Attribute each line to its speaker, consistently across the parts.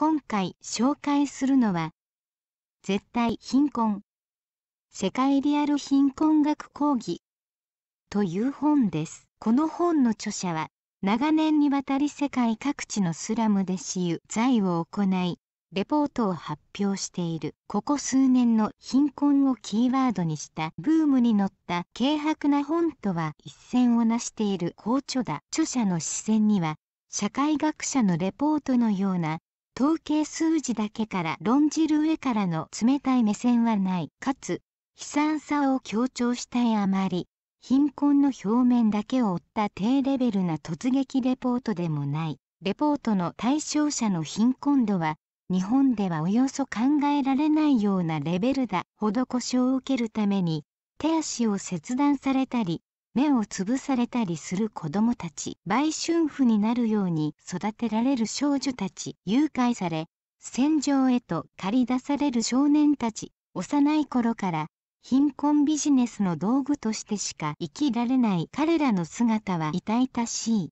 Speaker 1: 今回紹介するのは、絶対貧困、世界リアル貧困学講義という本です。この本の著者は、長年にわたり世界各地のスラムで私有財を行い、レポートを発表しているここ数年の貧困をキーワードにしたブームに乗った軽薄な本とは一線をなしている好著だ著者の視線には社会学者のレポートのような統計数字だけから論じる上からの冷たい目線はないかつ悲惨さを強調したいあまり貧困の表面だけを追った低レベルな突撃レポートでもないレポートの対象者の貧困度は日本ではおよそ考えられないようなレベルだ施しを受けるために手足を切断されたり目をつぶされたりする子供たち売春婦になるように育てられる少女たち誘拐され戦場へと駆り出される少年たち幼い頃から貧困ビジネスの道具としてしか生きられない彼らの姿は痛々しい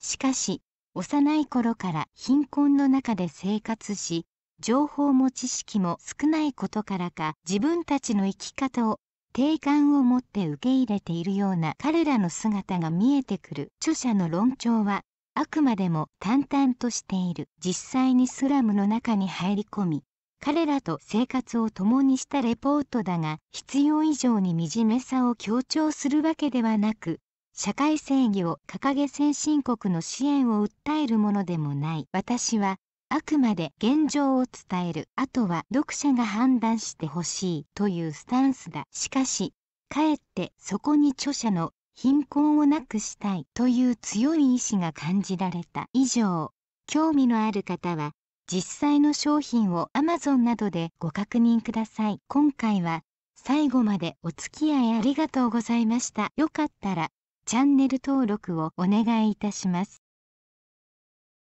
Speaker 1: しかし幼い頃から貧困の中で生活し情報も知識も少ないことからか自分たちの生き方を定感を持って受け入れているような彼らの姿が見えてくる著者の論調はあくまでも淡々としている実際にスラムの中に入り込み彼らと生活を共にしたレポートだが必要以上に惨めさを強調するわけではなく社会正義を掲げ先進国の支援を訴えるものでもない私はあくまで現状を伝えるあとは読者が判断してほしいというスタンスだしかしかえってそこに著者の貧困をなくしたいという強い意志が感じられた以上興味のある方は実際の商品を Amazon などでご確認ください今回は最後までお付き合いありがとうございましたよかったらチャンネル登録をお願いいたします